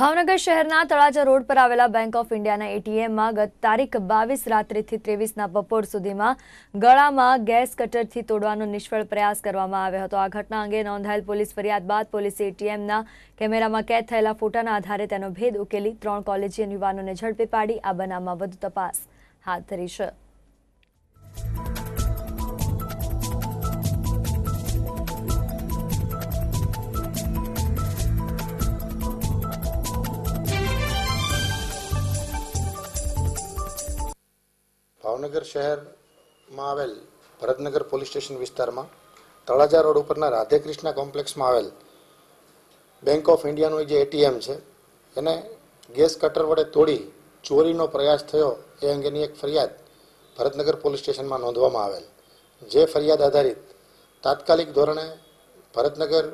ભાવનગર શહેરના તળાજા રોડ પર આવેલા બેંક ઓફ ઇન્ડિયાના એટીએમમાં ગત તારીખ બાવીસ રાત્રિથી ત્રેવીસના બપોર સુધીમાં ગળામાં ગેસ કટરથી તોડવાનો નિષ્ફળ પ્રયાસ કરવામાં આવ્યો હતો આ ઘટના અંગે નોંધાયેલ પોલીસ ફરિયાદ બાદ પોલીસે એટીએમના કેમેરામાં કેદ થયેલા ફોટાના આધારે તેનો ભેદ ઉકેલી ત્રણ કોલેજીયન યુવાનોને ઝડપી પાડી આ બનાવમાં વધુ તપાસ હાથ ધરી છે ભાવનગર શહેરમાં આવેલ ભરતનગર પોલીસ સ્ટેશન વિસ્તારમાં તળાજા રોડ ઉપરના રાધેકૃષ્ણ કોમ્પ્લેક્સમાં આવેલ બેંક ઓફ ઇન્ડિયાનું જે એટીએમ છે એને ગેસ કટર વડે તોડી ચોરીનો પ્રયાસ થયો એ અંગેની એક ફરિયાદ ભરતનગર પોલીસ સ્ટેશનમાં નોંધવામાં આવેલ જે ફરિયાદ આધારિત તાત્કાલિક ધોરણે Bharatnagar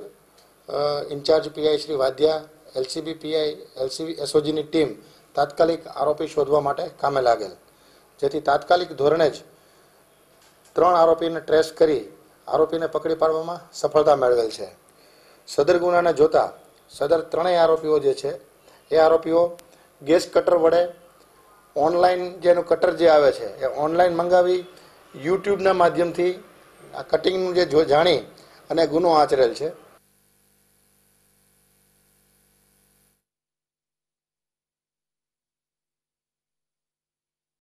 incharge PI Shri Vadya LCB PI LCB એસઓજીની ટીમ તાત્કાલિક આરોપી શોધવા માટે કામે લાગેલ જેથી તાત્કાલિક ધોરણે જ ત્રણ આરોપીને ટ્રેસ કરી આરોપીને પકડી પાડવામાં સફળતા મેળવેલ છે સદર ગુનાને જોતા સદર ત્રણેય આરોપીઓ જે છે એ આરોપીઓ ગેસ કટર વડે ઓનલાઈન જેનું કટર જે આવે છે એ ઓનલાઈન મંગાવી યુટ્યુબના માધ્યમથી આ કટિંગનું જે જાણી અને ગુનો આચરેલ છે